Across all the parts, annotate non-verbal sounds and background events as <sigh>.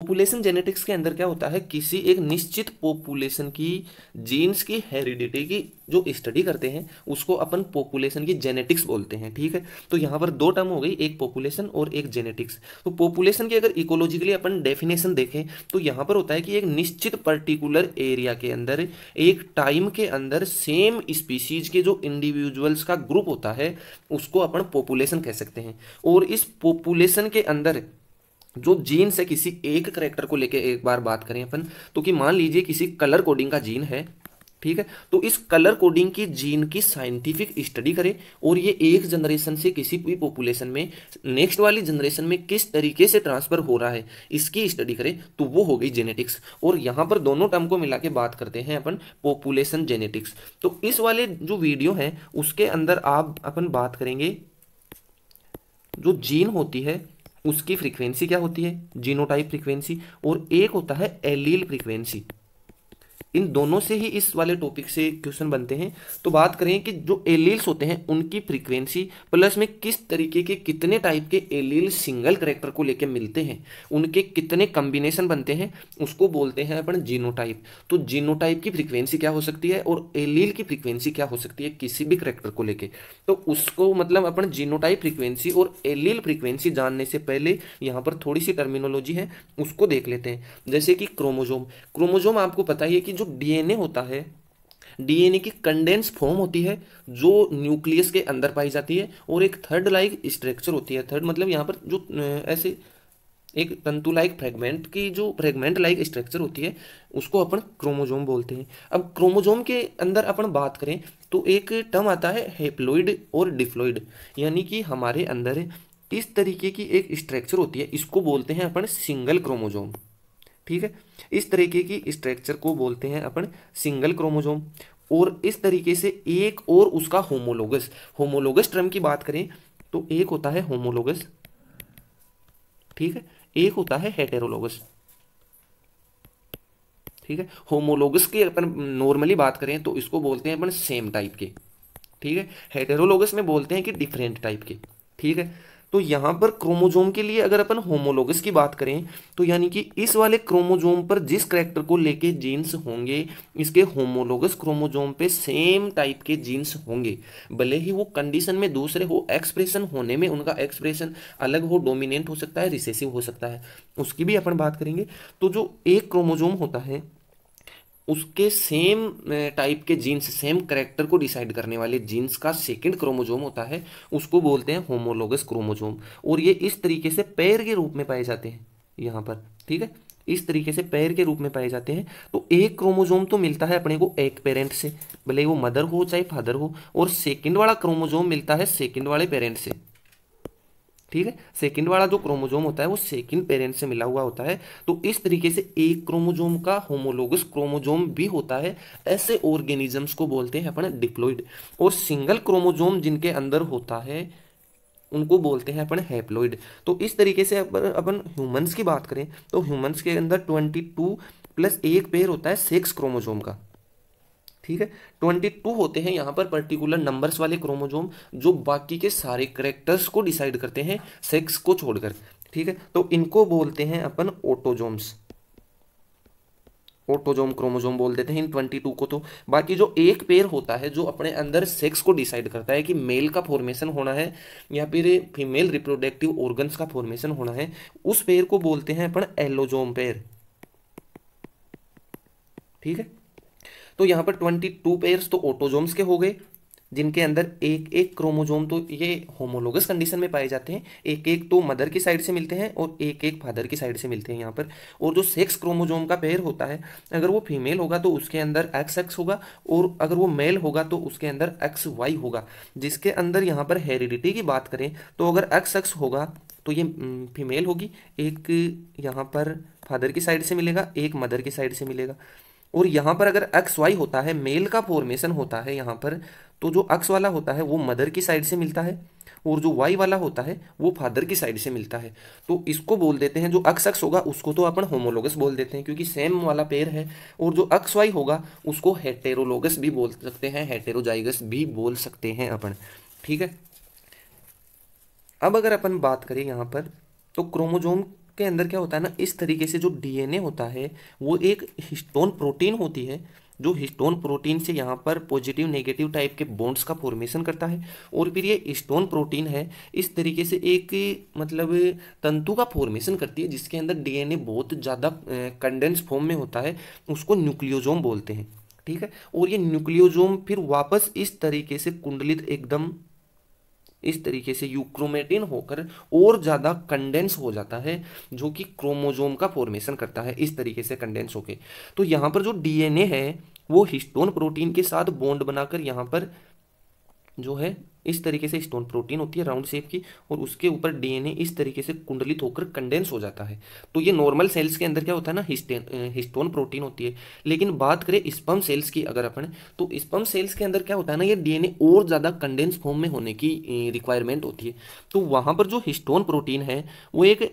population genetics के अंदर क्या होता है किसी एक निश्चित पॉपुलेशन की जीन्स की हेरिडिटी की जो स्टडी करते हैं उसको अपन पॉपुलेशन की जेनेटिक्स बोलते हैं ठीक है तो यहाँ पर दो टर्म हो गई एक पॉपुलेशन और एक जेनेटिक्स तो पॉपुलेशन की अगर इकोलॉजिकली अपन डेफिनेशन देखें तो यहाँ पर होता है कि एक निश्चित पर्टिकुलर एरिया के अंदर एक टाइम के अंदर सेम स्पीसीज के जो इंडिविजुअल्स का ग्रुप होता है उसको अपन पॉपुलेशन कह सकते हैं और इस पॉपुलेशन के अंदर जो जीन से किसी एक करेक्टर को लेके एक बार बात करें अपन तो कि मान लीजिए किसी कलर कोडिंग का जीन है ठीक है तो इस कलर कोडिंग की जीन की साइंटिफिक स्टडी करें और ये एक जनरेशन से किसी भी पॉपुलेशन में नेक्स्ट वाली जनरेशन में किस तरीके से ट्रांसफर हो रहा है इसकी स्टडी करें तो वो हो गई जेनेटिक्स और यहाँ पर दोनों टर्म को मिला के बात करते हैं अपन पॉपुलेशन जेनेटिक्स तो इस वाले जो वीडियो है उसके अंदर आप अपन बात करेंगे जो जीन होती है उसकी फ्रीक्वेंसी क्या होती है जीनोटाइप फ्रीक्वेंसी और एक होता है एलील फ्रीक्वेंसी इन दोनों से ही इस वाले टॉपिक से क्वेश्चन बनते हैं तो बात करें कि जो एलील्स होते हैं उनकी फ्रीक्वेंसी प्लस में किस तरीके के कितने टाइप के एलील सिंगल करेक्टर को लेकर मिलते हैं उनके कितने कम्बिनेशन बनते हैं उसको बोलते हैं अपन जीनोटाइप तो जीनोटाइप की फ्रीक्वेंसी क्या हो सकती है और एलील की फ्रीक्वेंसी क्या हो सकती है किसी भी करेक्टर को लेकर तो उसको मतलब अपन जीनोटाइप फ्रीक्वेंसी और एलील फ्रीक्वेंसी जानने से पहले यहाँ पर थोड़ी सी टर्मिनोलॉजी है उसको देख लेते हैं जैसे कि क्रोमोजोम क्रोमोजोम आपको पता ही है कि जो डीएनए होता है डीएनए की कंडेंस फॉर्म होती है जो न्यूक्लियस के अंदर पाई जाती है और एक थर्ड लाइक स्ट्रक्चर होती है थर्ड मतलब यहाँ पर जो ऐसे एक तंतु लाइक फ्रेगमेंट की जो फ्रेगमेंट लाइक स्ट्रक्चर होती है उसको अपन क्रोमोजोम बोलते हैं अब क्रोमोजोम के अंदर अपन बात करें तो एक टर्म आता है हेप्लोइड और डिफ्लोइड यानी कि हमारे अंदर इस तरीके की एक स्ट्रक्चर होती है इसको बोलते हैं अपन सिंगल क्रोमोजोम ठीक है इस तरीके की स्ट्रक्चर को बोलते हैं अपन सिंगल क्रोमोजोम और इस तरीके से एक और उसका होमोलोगस होमोलोगस टर्म की बात करें तो एक होता है होमोलोगस ठीक है एक होता है हेटेरोलोगस ठीक है होमोलोगस की अपन नॉर्मली बात करें तो इसको बोलते हैं अपन सेम टाइप के ठीक है हेटेरोलोगस में बोलते हैं कि डिफरेंट टाइप के ठीक है तो यहाँ पर क्रोमोजोम के लिए अगर अपन होमोलोगस की बात करें तो यानी कि इस वाले क्रोमोजोम पर जिस करेक्टर को लेके जीन्स होंगे इसके होमोलोगस क्रोमोजोम पे सेम टाइप के जीन्स होंगे भले ही वो कंडीशन में दूसरे हो एक्सप्रेशन होने में उनका एक्सप्रेशन अलग हो डोमिनेंट हो सकता है रिसेसिव हो सकता है उसकी भी अपन बात करेंगे तो जो एक क्रोमोजोम होता है उसके सेम टाइप के जीन्स सेम करेक्टर को डिसाइड करने वाले जीन्स का सेकंड क्रोमोजोम होता है उसको बोलते हैं होमोलोगस क्रोमोजोम और ये इस तरीके से पैर के रूप में पाए जाते हैं यहाँ पर ठीक है इस तरीके से पैर के रूप में पाए जाते हैं तो एक क्रोमोजोम तो मिलता है अपने को एक पेरेंट से भले वो मदर हो चाहे फादर हो और सेकेंड वाला क्रोमोजोम मिलता है सेकेंड वाले पेरेंट से ठीक है सेकंड वाला जो क्रोमोजोम होता है वो सेकंड पेरेंट से मिला हुआ होता है तो इस तरीके से एक क्रोमोजोम का होमोलोगस क्रोमोजोम भी होता है ऐसे ऑर्गेनिजम्स को बोलते हैं अपन डिप्लोइड और सिंगल क्रोमोजोम जिनके अंदर होता है उनको बोलते हैं अपन हैप्लोइड तो इस तरीके से अगर अपन ह्यूमन्स की बात करें तो ह्यूमन्स के अंदर ट्वेंटी टू प्लस एक पेयर होता है सेक्स क्रोमोजोम का ठीक है टू होते हैं यहाँ पर पर्टिकुलर नंबर्स वाले क्रोमोजोम जो बाकी के सारे करेक्टर्स को डिसाइड करते हैं सेक्स को छोड़कर ठीक है तो इनको बोलते हैं अपन ऑटोजोम्स ऑटोजोम क्रोमोजोम बोल देते हैं इन टू को तो बाकी जो एक पेयर होता है जो अपने अंदर सेक्स को डिसाइड करता है कि मेल का फॉर्मेशन होना है या फिर फीमेल रिप्रोडक्टिव ऑर्गन्स का फॉर्मेशन होना है उस पेयर को बोलते हैं अपन एलोजोम पेयर ठीक है तो यहाँ पर ट्वेंटी टू पेयर्स तो ऑटोजोम्स के हो गए जिनके अंदर एक एक क्रोमोजोम तो ये होमोलोगस कंडीशन में पाए जाते हैं एक एक तो मदर की साइड से मिलते हैं और एक एक फादर की साइड से मिलते हैं यहाँ पर और जो सेक्स क्रोमोजोम का पेयर होता है अगर वो फीमेल होगा तो उसके अंदर एक्स एक्स होगा और अगर वो मेल होगा तो उसके अंदर एक्स वाई होगा जिसके अंदर यहाँ पर हेरिडिटी की बात करें तो अगर एक्स एक्स होगा तो ये फीमेल होगी एक यहाँ पर फादर की साइड से मिलेगा एक मदर की साइड से मिलेगा और यहां पर अगर एक्स वाई होता है मेल का फॉर्मेशन होता है यहां पर तो जो एक्स वाला होता है वो मदर की साइड से मिलता है और जो वाई वाला होता है वो फादर की साइड से मिलता है तो इसको बोल देते हैं जो अक्स अक्स होगा उसको तो अपन होमोलोगस बोल देते हैं क्योंकि सेम वाला पेयर है और जो अक्स वाई होगा उसको हेटेरोलोगस भी बोल सकते हैं हेटेरोजाइगस भी बोल सकते हैं अपन ठीक है अब अगर अपन बात करें यहां पर तो क्रोमोजोम के अंदर क्या होता है ना इस तरीके से जो डीएनए होता है वो एक हिस्टोन प्रोटीन होती है जो हिस्टोन प्रोटीन से यहाँ पर पॉजिटिव नेगेटिव टाइप के बॉन्ड्स का फॉर्मेशन करता है और फिर ये स्टोन प्रोटीन है इस तरीके से एक मतलब तंतु का फॉर्मेशन करती है जिसके अंदर डीएनए बहुत ज़्यादा कंडेंस फॉर्म में होता है उसको न्यूक्लियोजोम बोलते हैं ठीक है और ये न्यूक्लियोजोम फिर वापस इस तरीके से कुंडलित एकदम इस तरीके से यूक्रोमेटिन होकर और ज़्यादा कंडेंस हो जाता है जो कि क्रोमोजोम का फॉर्मेशन करता है इस तरीके से कंडेंस होके तो यहाँ पर जो डीएनए है वो हिस्टोन प्रोटीन के साथ बॉन्ड बनाकर यहाँ पर जो है इस तरीके से स्टोन प्रोटीन होती है राउंड शेप की और उसके ऊपर डीएनए इस तरीके से कुंडलित होकर कंडेंस हो जाता है तो ये नॉर्मल सेल्स के अंदर क्या होता है ना हिस्टोन प्रोटीन eh, होती है लेकिन बात करें स्पम सेल्स की अगर अपन तो स्पम सेल्स के अंदर क्या होता है ना ये डीएनए और ज़्यादा कंडेंस फॉर्म में होने की रिक्वायरमेंट eh, होती है तो वहां पर जो हिस्टोन प्रोटीन है वो एक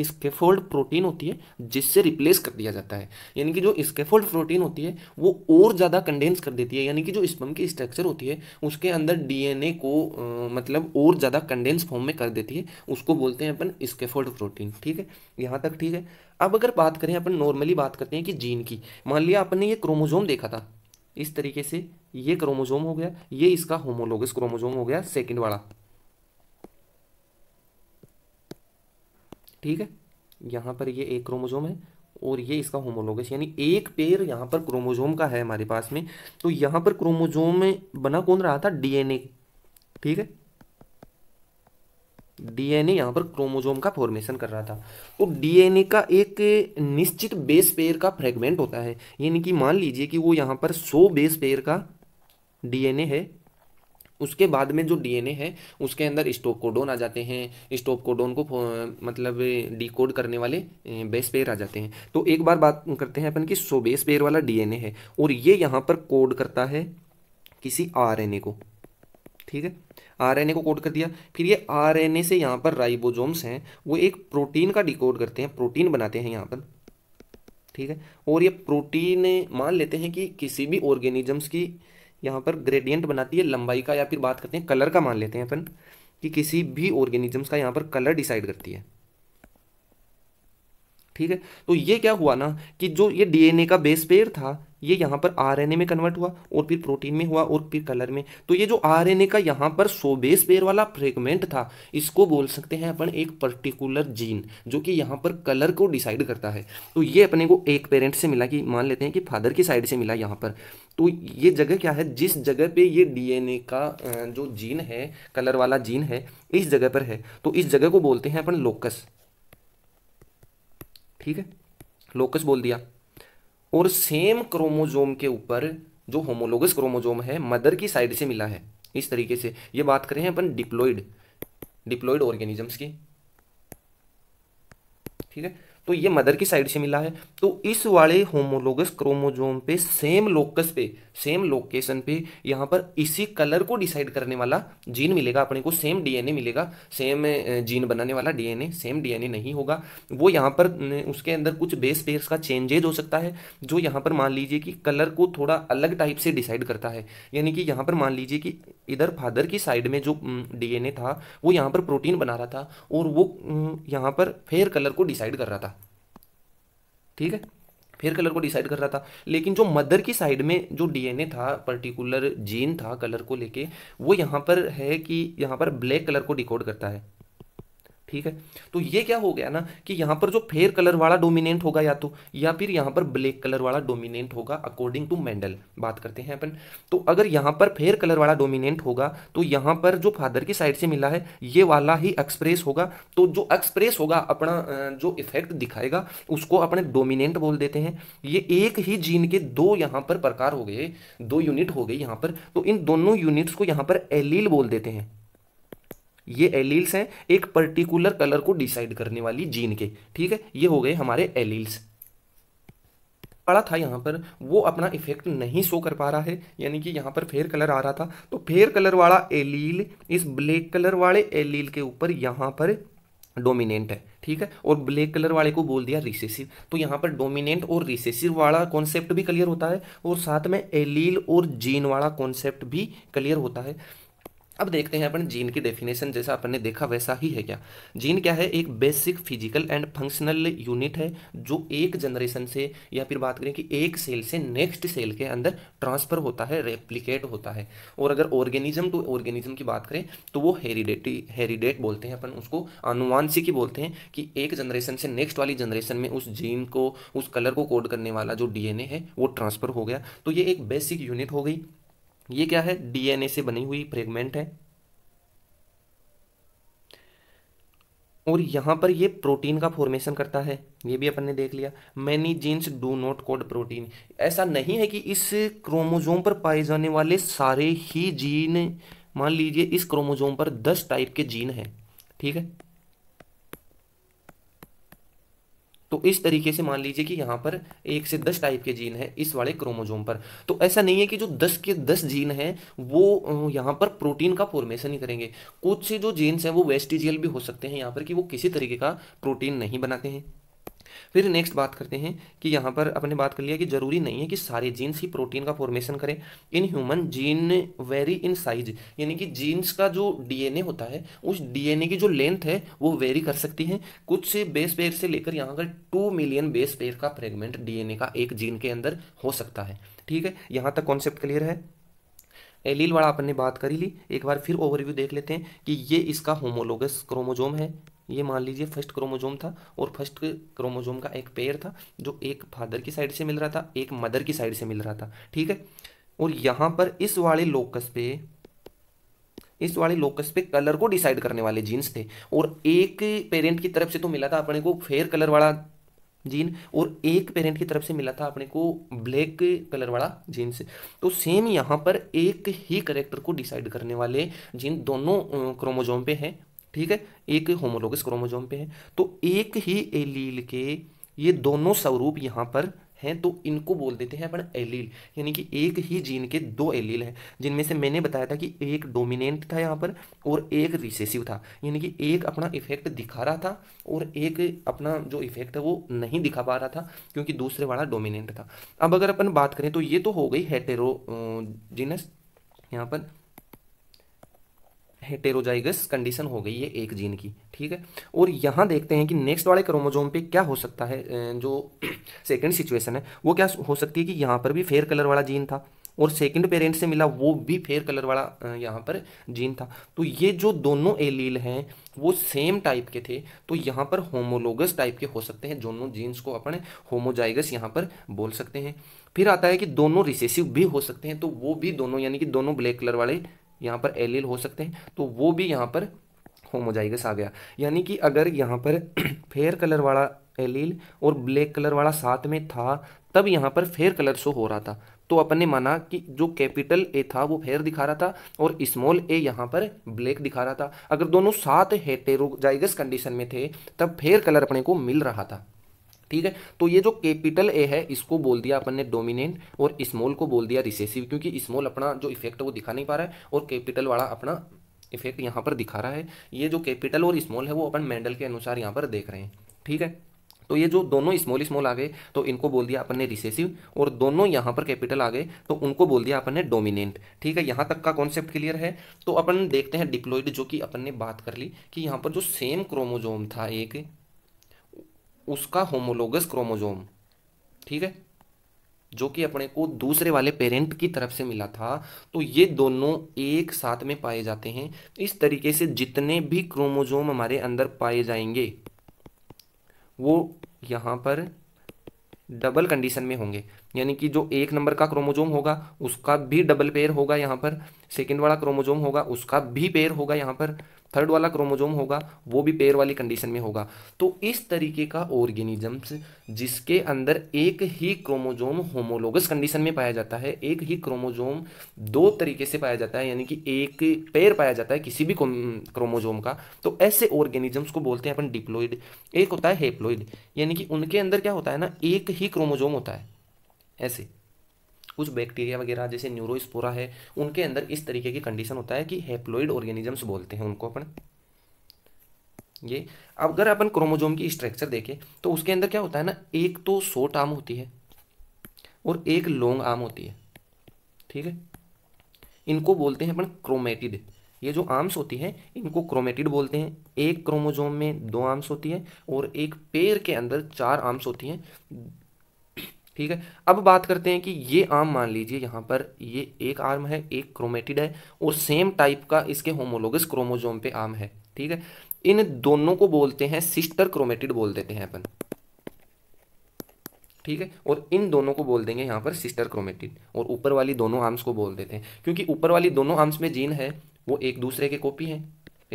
स्केफोल्ड प्रोटीन होती है जिससे रिप्लेस कर दिया जाता है यानी कि जो स्केफोल्ड प्रोटीन होती है वो और ज़्यादा कंडेंस कर देती है यानी कि जो स्पम की स्ट्रक्चर होती है उसके अंदर डीएनए को आ, मतलब और ज़्यादा कंडेंस फॉर्म में कर देती है उसको बोलते हैं अपन स्केफोल्ड प्रोटीन ठीक है यहाँ तक ठीक है अब अगर बात करें अपन नॉर्मली बात करते हैं कि जीन की मान लिया अपन ने ये क्रोमोजोम देखा था इस तरीके से ये क्रोमोजोम हो गया ये इसका होमोलोगस क्रोमोजोम हो गया सेकेंड वाला ठीक है यहाँ पर ये एक क्रोमोजोम है और ये इसका होमोलोगस यानी एक पेयर यहाँ पर क्रोमोजोम का है हमारे पास में तो यहाँ पर क्रोमोजोम में बना कौन रहा था डीएनए ठीक है डीएनए यहाँ पर क्रोमोजोम का फॉर्मेशन कर रहा था तो डीएनए का एक निश्चित बेस पेयर का फ्रेगमेंट होता है यानी कि मान लीजिए कि वो यहाँ पर 100 बेस पेयर का डीएनए है उसके बाद में जो डीएनए है उसके अंदर स्टॉप कोडोन आ जाते हैं स्टॉप कोडोन को मतलब डिकोड करने वाले बेस पेयर आ जाते हैं तो एक बार बात करते हैं अपन की सो बेस पेयर वाला डीएनए है और ये यहाँ पर कोड करता है किसी आरएनए को ठीक है आरएनए को कोड कर दिया फिर ये आरएनए से यहाँ पर राइबोजोम्स हैं वो एक प्रोटीन का डिकोड करते हैं प्रोटीन बनाते हैं यहाँ पर ठीक है और ये प्रोटीन मान लेते हैं कि किसी भी ऑर्गेनिजम्स की यहाँ पर ग्रेडियंट बनाती है लंबाई का या फिर बात करते हैं कलर का मान लेते हैं अपन कि किसी भी ऑर्गेनिजम्स का यहाँ पर कलर डिसाइड करती है ठीक है तो ये क्या हुआ ना कि जो ये डीएनए का बेस पेयर था ये यहाँ पर आरएनए में कन्वर्ट हुआ और फिर प्रोटीन में हुआ और फिर कलर में तो ये जो आरएनए का यहाँ पर सोबेस पेयर वाला फ्रेगमेंट था इसको बोल सकते हैं अपन एक पर्टिकुलर जीन जो कि यहाँ पर कलर को डिसाइड करता है तो ये अपने को एक पेरेंट से मिला कि मान लेते हैं कि फादर की साइड से मिला यहाँ पर तो ये जगह क्या है जिस जगह पे ये डीएनए का जो जीन है कलर वाला जीन है इस जगह पर है तो इस जगह को बोलते हैं अपन लोकस ठीक है लोकस बोल दिया और सेम क्रोमोजोम के ऊपर जो होमोलोगस क्रोमोजोम है मदर की साइड से मिला है इस तरीके से ये बात करें अपन डिप्लॉइड डिप्लोइड ऑर्गेनिजम्स की ठीक है तो ये मदर की साइड से मिला है तो इस वाले होमोलोगस क्रोमोजोम पे सेम लोकस पे सेम लोकेशन पे यहाँ पर इसी कलर को डिसाइड करने वाला जीन मिलेगा अपने को सेम डीएनए मिलेगा सेम जीन बनाने वाला डीएनए सेम डीएनए नहीं होगा वो यहाँ पर उसके अंदर कुछ बेस पेयर्स का चेंजेज हो सकता है जो यहाँ पर मान लीजिए कि कलर को थोड़ा अलग टाइप से डिसाइड करता है यानी कि यहाँ पर मान लीजिए कि इधर फादर की साइड में जो डीएनए था वो यहाँ पर प्रोटीन बना रहा था और वो यहाँ पर फेयर कलर को डिसाइड कर रहा था ठीक है हेयर कलर को डिसाइड कर रहा था लेकिन जो मदर की साइड में जो डीएनए था पर्टिकुलर जीन था कलर को लेके वो यहाँ पर है कि यहाँ पर ब्लैक कलर को डिकोड करता है ठीक है तो ये क्या हो गया ना कि यहाँ पर जो फेयर कलर वाला डोमिनेंट होगा या तो या फिर यहाँ पर ब्लैक कलर वाला डोमिनेंट होगा अकॉर्डिंग टू मेंडल बात करते हैं अपन तो अगर यहाँ पर फेयर कलर वाला डोमिनेंट होगा तो यहाँ पर जो फादर की साइड से मिला है ये वाला ही एक्सप्रेस होगा तो जो एक्सप्रेस होगा अपना जो इफेक्ट दिखाएगा उसको अपने डोमिनेंट बोल देते हैं ये एक ही जीन के दो यहाँ पर प्रकार हो गए दो यूनिट हो गई यहाँ पर तो इन दोनों यूनिट्स को यहाँ पर एलील बोल देते हैं ये एलील्स हैं एक पर्टिकुलर कलर को डिसाइड करने वाली जीन के ठीक है ये हो गए हमारे एलील्स पड़ा था यहाँ पर वो अपना इफेक्ट नहीं शो कर पा रहा है यानी कि यहाँ पर फेयर कलर आ रहा था तो फेयर कलर वाला एलील इस ब्लैक कलर वाले एलील के ऊपर यहाँ पर डोमिनेंट है ठीक है और ब्लैक कलर वाले को बोल दिया रिसेसिव तो यहाँ पर डोमिनेंट और रिसेसिव वाला कॉन्सेप्ट भी क्लियर होता है और साथ में एलील और जीन वाला कॉन्सेप्ट भी क्लियर होता है अब देखते हैं अपन जीन की डेफिनेशन जैसा अपन ने देखा वैसा ही है क्या जीन क्या है एक basic physical and functional unit है जो एक जनरेशन से या फिर बात करें कि एक सेल से नेक्स्ट सेल के अंदर ट्रांसफर होता है रेप्लिकेट होता है और अगर ऑर्गेनिज्म टू ऑर्गेनिज्म की बात करें तो वो हेरिडेटी हेरिडेट बोलते हैं अपन उसको अनुवांशिक ही बोलते हैं कि एक जनरेशन से नेक्स्ट वाली जनरेशन में उस जीन को उस कलर को कोड करने वाला जो डी है वो ट्रांसफर हो गया तो ये एक बेसिक यूनिट हो गई ये क्या है डीएनए से बनी हुई फ्रेगमेंट है और यहां पर ये प्रोटीन का फॉर्मेशन करता है ये भी अपन ने देख लिया many genes do not code protein ऐसा नहीं है कि इस क्रोमोजोम पर पाए जाने वाले सारे ही जीन मान लीजिए इस क्रोमोजोम पर दस टाइप के जीन हैं ठीक है तो इस तरीके से मान लीजिए कि यहाँ पर एक से दस टाइप के जीन है इस वाले क्रोमोजोम पर तो ऐसा नहीं है कि जो दस के दस जीन है वो यहाँ पर प्रोटीन का फॉर्मेशन ही करेंगे कुछ से जो जीन्स हैं वो वेस्टिजियल भी हो सकते हैं यहाँ पर कि वो किसी तरीके का प्रोटीन नहीं बनाते हैं फिर नेक्स्ट बात करते हैं कि यहाँ पर अपने बात कर लिया कि जरूरी नहीं है कि सारे जीन्स ही प्रोटीन का फॉर्मेशन करें in human gene vary in size यानी कि जीन्स का जो डीएनए होता है उस डीएनए की जो लेंथ है वो वेरी कर सकती है कुछ से बेस पेयर से लेकर यहाँ पर टू मिलियन बेस पेयर का फ्रेगमेंट डीएनए का एक जीन के अंदर हो सकता है ठीक है यहाँ तक कॉन्सेप्ट क्लियर है एलील वाला अपन ने बात करी ली एक बार फिर ओवरव्यू देख लेते हैं कि ये इसका होमोलोगस क्रोमोजोम है ये मान लीजिए फर्स्ट क्रोमोजोम था और फर्स्ट क्रोमोजोम का एक पेयर था जो एक फादर की साइड से मिल रहा था एक मदर की साइड से मिल रहा था ठीक है और यहां पर इस वाले लोकस पे इस वाले लोकस पे कलर को डिसाइड करने वाले जीन्स थे और एक पेरेंट की तरफ से तो मिला था अपने को फेयर कलर वाला जीन और एक पेरेंट की तरफ से मिला था अपने को ब्लैक कलर वाला जीन्स तो सेम यहां पर एक ही करेक्टर को डिसाइड करने वाले जीन दोनों क्रोमोजोम पे हैं ठीक है एक होमोलोगस क्रोमोजोम पे है तो एक ही एलील के ये दोनों स्वरूप यहाँ पर हैं तो इनको बोल देते हैं अपन एलील यानी कि एक ही जीन के दो एलील हैं जिनमें से मैंने बताया था कि एक डोमिनेंट था यहाँ पर और एक रिसेसिव था यानी कि एक अपना इफेक्ट दिखा रहा था और एक अपना जो इफेक्ट है वो नहीं दिखा पा रहा था क्योंकि दूसरे वाला डोमिनेंट था अब अगर अपन बात करें तो ये तो हो गई हेटेरो जीनस यहाँ पर हेटेरोजाइगस कंडीशन हो गई है एक जीन की ठीक है और यहाँ देखते हैं कि नेक्स्ट वाले क्रोमोजोम पे क्या हो सकता है जो सेकंड <clears throat> सिचुएशन है वो क्या हो सकती है कि यहाँ पर भी फेयर कलर वाला जीन था और सेकंड पेरेंट से मिला वो भी फेयर कलर वाला यहाँ पर जीन था तो ये जो दोनों एलील हैं वो सेम टाइप के थे तो यहाँ पर होमोलोगस टाइप के हो सकते हैं दोनों जीन्स को अपन होमोजाइगस यहाँ पर बोल सकते हैं फिर आता है कि दोनों रिसेसिव भी हो सकते हैं तो वो भी दोनों यानी कि दोनों ब्लैक कलर वाले यहाँ पर एलिल हो सकते हैं तो वो भी यहाँ पर होमोजाइगस आ गया यानी कि अगर यहाँ पर फेयर <clears throat> कलर वाला एलील और ब्लैक कलर वाला साथ में था तब यहाँ पर फेयर कलर शो हो रहा था तो अपन ने माना कि जो कैपिटल ए था वो फेयर दिखा रहा था और स्मॉल ए यहाँ पर ब्लैक दिखा रहा था अगर दोनों साथ हेटेरोजाइगस कंडीशन में थे तब फेयर कलर अपने को मिल रहा था ठीक है तो ये जो कैपिटल ए है इसको बोल दिया अपन ने डोमिनेंट और स्मॉल को बोल दिया रिसेसिव क्योंकि स्मॉल अपना जो इफेक्ट है वो दिखा नहीं पा रहा है और कैपिटल वाला अपना इफेक्ट यहाँ पर दिखा रहा है ये जो कैपिटल और स्मॉल है वो अपन मेंडल के अनुसार यहाँ पर देख रहे हैं ठीक है तो ये जो दोनों स्मॉल स्मॉल आ गए तो इनको बोल दिया अपन ने रिसेसिव और दोनों यहाँ पर कैपिटल आ गए तो उनको बोल दिया अपन ने डोमिनेंट ठीक है यहाँ तक का कॉन्सेप्ट क्लियर है तो अपन देखते हैं डिप्लोइड जो कि अपन ने बात कर ली कि यहाँ पर जो सेम क्रोमोजोम था एक उसका होमोलोगस क्रोमोजोम ठीक है जो कि अपने को दूसरे वाले पेरेंट की तरफ से मिला था तो ये दोनों एक साथ में पाए जाते हैं इस तरीके से जितने भी क्रोमोजोम हमारे अंदर पाए जाएंगे वो यहां पर डबल कंडीशन में होंगे यानी कि जो एक नंबर का क्रोमोजोम होगा उसका भी डबल पेयर होगा यहां पर सेकंड वाला क्रोमोजोम होगा उसका भी पेयर होगा यहां पर थर्ड वाला क्रोमोजोम होगा वो भी पेयर वाली कंडीशन में होगा तो इस तरीके का ऑर्गेनिजम्स जिसके अंदर एक ही क्रोमोजोम होमोलोगस कंडीशन में पाया जाता है एक ही क्रोमोजोम दो तरीके से पाया जाता है यानी कि एक पेयर पाया जाता है किसी भी क्रोमोजोम का तो ऐसे ऑर्गेनिजम्स को बोलते हैं अपन डिप्लोइड एक होता है हेप्लोइड यानी कि उनके अंदर क्या होता है ना एक ही क्रोमोजोम होता है ऐसे कुछ बैक्टीरिया वगैरह जैसे न्यूरोस्पोरा है उनके अंदर इस तरीके की कंडीशन होता है कि हेप्लोइड ऑर्गेनिजम्स बोलते हैं उनको अपन ये अब अगर अपन क्रोमोजोम की स्ट्रक्चर देखें तो उसके अंदर क्या होता है ना एक तो शॉर्ट आर्म होती है और एक लॉन्ग आर्म होती है ठीक है इनको बोलते हैं अपन क्रोमेटिड ये जो आर्म्स होती हैं इनको क्रोमेटिड बोलते हैं एक क्रोमोजोम में दो आर्म्स होती है और एक पेड़ के अंदर चार आर्म्स होती हैं ठीक है अब बात करते हैं कि ये आम मान लीजिए यहाँ पर ये एक आर्म है एक क्रोमेटिड है और सेम टाइप का इसके होमोलोगस क्रोमोजोम पे आम है ठीक है इन दोनों को बोलते हैं सिस्टर क्रोमेटिड बोल देते हैं अपन ठीक है और इन दोनों को बोल देंगे यहाँ पर सिस्टर क्रोमेटिड और ऊपर वाली दोनों आर्म्स को बोल देते हैं क्योंकि ऊपर वाली दोनों आर्म्स में जीन है वो एक दूसरे के कॉपी हैं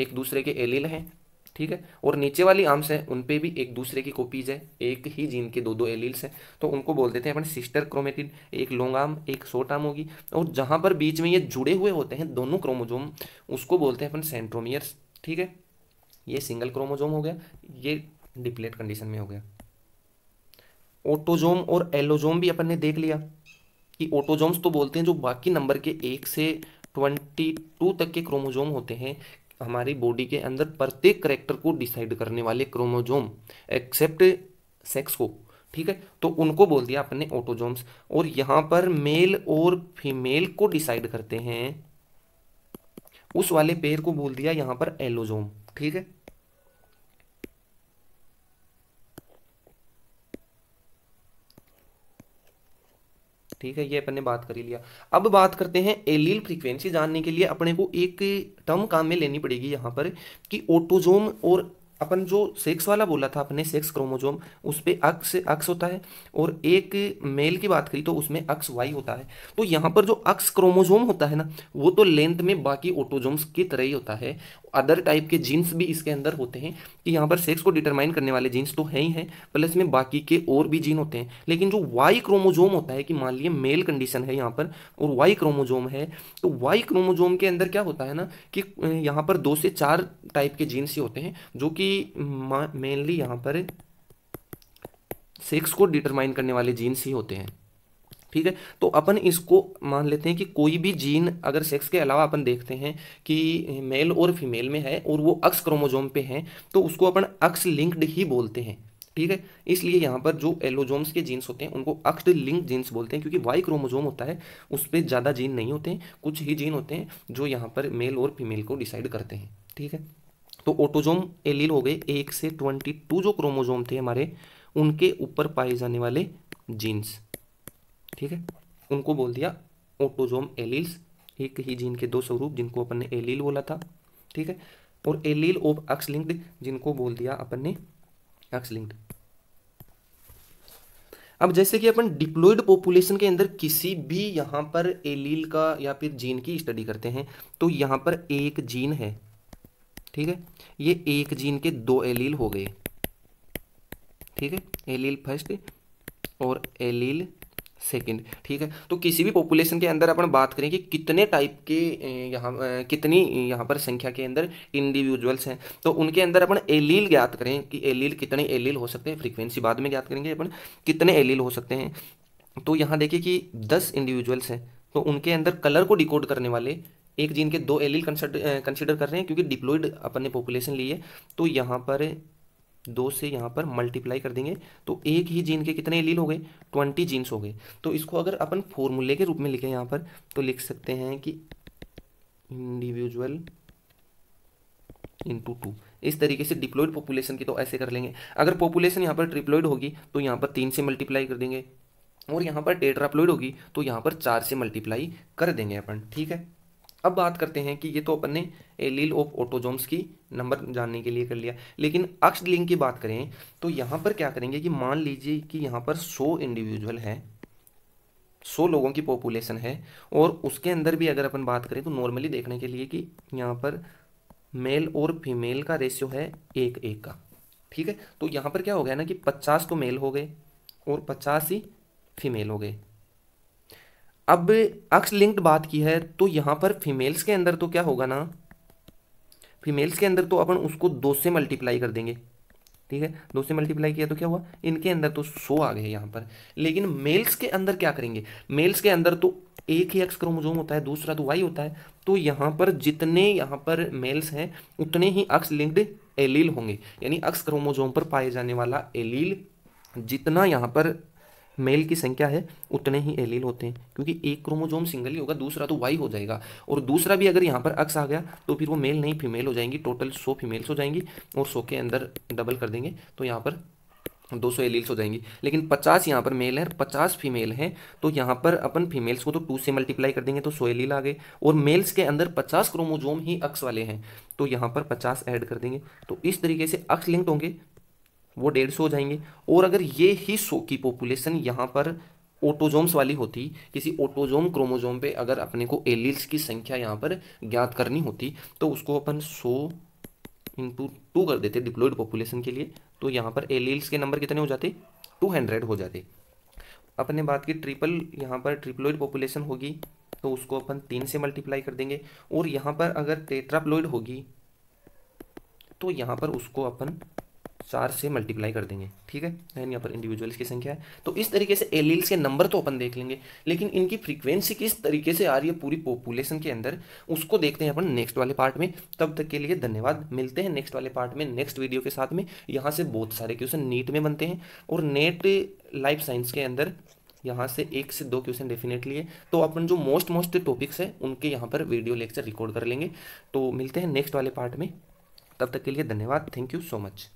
एक दूसरे के एलिल हैं ठीक है और नीचे वाली आर्म्स हैं उन पे भी एक दूसरे की कॉपीज है एक ही जीन के दो दो एलील्स हैं तो उनको बोल देते हैं अपन सिस्टर क्रोमेटिन एक लॉन्ग आर्म एक शॉर्ट आर्म होगी और जहाँ पर बीच में ये जुड़े हुए होते हैं दोनों क्रोमोजोम उसको बोलते हैं अपन सेंट्रोमियर्स ठीक है ये सिंगल क्रोमोजोम हो गया ये डिप्लेट कंडीशन में हो गया ओटोजोम और एलोजोम भी अपन ने देख लिया कि ओटोजोम्स तो बोलते हैं जो बाकी नंबर के एक से ट्वेंटी टू तक के क्रोमोजोम होते हैं हमारी बॉडी के अंदर प्रत्येक करेक्टर को डिसाइड करने वाले क्रोमोजोम एक्सेप्ट सेक्स को ठीक है तो उनको बोल दिया अपने ऑटोजोम्स और यहां पर मेल और फीमेल को डिसाइड करते हैं उस वाले पेयर को बोल दिया यहां पर एलोजोम ठीक है ठीक है ये अपन ने बात कर ही लिया अब बात करते हैं एलील फ्रीक्वेंसी जानने के लिए अपने को एक टर्म काम में लेनी पड़ेगी यहाँ पर कि ओटोजोम और अपन जो सेक्स वाला बोला था अपने सेक्स क्रोमोजोम उस पर अक्स अक्स होता है और एक मेल की बात करी तो उसमें अक्स वाई होता है तो यहाँ पर जो अक्स क्रोमोजोम होता है ना वो तो लेंथ में बाकी ओटोजोम्स की तरह ही होता है अदर टाइप के जीन्स भी इसके अंदर होते हैं कि यहाँ पर सेक्स को डिटरमाइन करने वाले जीन्स तो है ही है प्लस में बाकी के और भी जीन होते हैं लेकिन जो वाई क्रोमोजोम होता है कि मान लिए मेल कंडीशन है यहाँ पर और वाई क्रोमोजोम है तो वाई क्रोमोजोम के अंदर क्या होता है ना कि यहाँ पर दो से चार टाइप के जीन्स ही होते हैं जो कि मेनली यहाँ पर सेक्स को डिटरमाइन करने वाले जीन्स ही होते हैं ठीक है तो अपन इसको मान लेते हैं कि कोई भी जीन अगर सेक्स के अलावा अपन देखते हैं कि मेल और फीमेल में है और वो अक्स क्रोमोजोम पे हैं तो उसको अपन अक्स लिंक्ड ही बोलते हैं ठीक है इसलिए यहाँ पर जो एलोजोम्स के जीन्स होते हैं उनको अक्स लिंक जीन्स बोलते हैं क्योंकि वाई क्रोमोजोम होता है उस पर ज़्यादा जीन नहीं होते हैं कुछ ही जीन होते हैं जो यहाँ पर मेल और फीमेल को डिसाइड करते हैं ठीक है तो ऑटोजोम एलिल हो गए एक से ट्वेंटी टू जो क्रोमोजोम थे हमारे उनके ऊपर पाए जाने वाले जीन्स ठीक है उनको बोल दिया ऑटोजोम एलील्स एक ही जीन के दो स्वरूप जिनको अपन ने एलील बोला था ठीक है और एलील ऑफ अक्स जिनको बोल दिया अपन ने अक्स अब जैसे कि अपन डिप्लोइड पॉपुलेशन के अंदर किसी भी यहां पर एलील का या फिर जीन की स्टडी करते हैं तो यहां पर एक जीन है ठीक है ये एक जीन के दो एलील हो गए ठीक है एलील फर्स्ट और एलील सेकेंड ठीक है तो किसी भी पॉपुलेशन के अंदर अपन बात करें कि कितने टाइप के यहाँ कितनी यहाँ पर संख्या के अंदर इंडिविजुअल्स हैं तो उनके अंदर अपन एलील ज्ञात करें कि एलील कितने एलील हो सकते हैं फ्रीक्वेंसी बाद में ज्ञात करेंगे अपन कितने एलील हो सकते हैं तो यहाँ देखिए कि दस इंडिविजुअल्स हैं तो उनके अंदर कलर को डिकोड करने वाले एक जीन के दो एलील कंसिडर कर रहे हैं क्योंकि डिप्लोइड अपन ने पॉपुलेशन ली है तो यहाँ पर दो से यहाँ पर मल्टीप्लाई कर देंगे तो एक ही जीन के कितने एलील हो गए ट्वेंटी जीन्स हो गए तो इसको अगर अपन फॉर्मूले के रूप में लिखें यहाँ पर तो लिख सकते हैं कि इंडिविजुअल इंटू टू इस तरीके से डिप्लोइड पॉपुलेशन की तो ऐसे कर लेंगे अगर पॉपुलेशन यहाँ पर ट्रिप्लोइड होगी तो यहाँ पर तीन से मल्टीप्लाई कर देंगे और यहाँ पर टेट्राप्लोइड होगी तो यहाँ पर चार से मल्टीप्लाई कर देंगे अपन ठीक है अब बात करते हैं कि ये तो अपन ने एलील ऑफ ऑटोजोम्स की नंबर जानने के लिए कर लिया लेकिन अक्ष लिंग की बात करें तो यहां पर क्या करेंगे कि मान लीजिए कि यहां पर सो इंडिविजुअल है सौ लोगों की पॉपुलेशन है और उसके अंदर भी अगर अपन बात करें तो नॉर्मली देखने के लिए कि यहां पर मेल और फीमेल का रेशियो है एक एक का ठीक है तो यहां पर क्या हो गया ना कि पचास को मेल हो गए और पचास ही फीमेल हो गए अब अक्ष लिंक्ड बात की है तो यहां पर फीमेल्स के अंदर तो क्या होगा ना फीमेल्स के अंदर तो अपन उसको दो से मल्टीप्लाई कर देंगे ठीक है दो से मल्टीप्लाई किया तो क्या हुआ इनके अंदर तो सो आ गए यहाँ पर लेकिन मेल्स के अंदर क्या करेंगे मेल्स के अंदर तो एक ही एक्स क्रोमोजोम होता है दूसरा तो वाई होता है तो यहाँ पर जितने यहाँ पर मेल्स हैं उतने ही अक्स लिंक्ड एलील होंगे यानी अक्स क्रोमोजोम पर पाए जाने वाला एलील जितना यहाँ पर मेल की संख्या है उतने ही एलील होते हैं क्योंकि एक क्रोमोजोम सिंगल ही होगा दूसरा तो वाई हो जाएगा और दूसरा भी अगर यहाँ पर अक्स आ गया तो फिर वो मेल नहीं फीमेल हो जाएंगी टोटल सौ फीमेल्स हो जाएंगी और सौ के अंदर डबल कर देंगे तो यहाँ पर 200 एलील्स हो जाएंगी लेकिन 50 यहाँ पर मेल है और 50 फीमेल हैं तो यहाँ पर अपन फीमेल्स को तो 2 से मल्टीप्लाई कर देंगे तो 100 एलील आ गए और मेल्स के अंदर 50 क्रोमोजोम ही अक्स वाले हैं तो यहाँ पर 50 ऐड कर देंगे तो इस तरीके से अक्स लिंक्ड होंगे वो डेढ़ सौ हो जाएंगे और अगर ये ही सो की पॉपुलेशन यहाँ पर ओटोजोम्स वाली होती किसी ओटोजोम क्रोमोजोम पे अगर अपने को एलिल्स की संख्या यहाँ पर ज्ञात करनी होती तो उसको अपन सौ इंटू टू कर देते डिप्लोइड पॉपुलेशन के लिए तो यहाँ पर एलिल्स के नंबर कितने हो जाते टू हंड्रेड हो जाते अपने बात की ट्रिपल यहाँ पर ट्रिप्लोइड पॉपुलेशन होगी तो उसको अपन तीन से मल्टीप्लाई कर देंगे और यहाँ पर अगर टेट्राप्लोइड होगी तो यहाँ पर उसको अपन चार से मल्टीप्लाई कर देंगे ठीक है यहाँ पर इंडिविजुअल्स की संख्या है तो इस तरीके से एलील्स के नंबर तो अपन देख लेंगे लेकिन इनकी फ्रीक्वेंसी किस तरीके से आ रही है पूरी पॉपुलेशन के अंदर उसको देखते हैं अपन नेक्स्ट वाले पार्ट में तब तक के लिए धन्यवाद मिलते हैं नेक्स्ट वाले पार्ट में नेक्स्ट वीडियो के साथ में यहाँ से बहुत सारे क्वेश्चन नीट में बनते हैं और नेट लाइफ साइंस के अंदर यहाँ से एक से दो क्वेश्चन डेफिनेटली है तो अपन जो मोस्ट मोस्ट टॉपिक्स है उनके यहाँ पर वीडियो लेक्चर रिकॉर्ड कर लेंगे तो मिलते हैं नेक्स्ट वाले पार्ट में तब तक के लिए धन्यवाद थैंक यू सो मच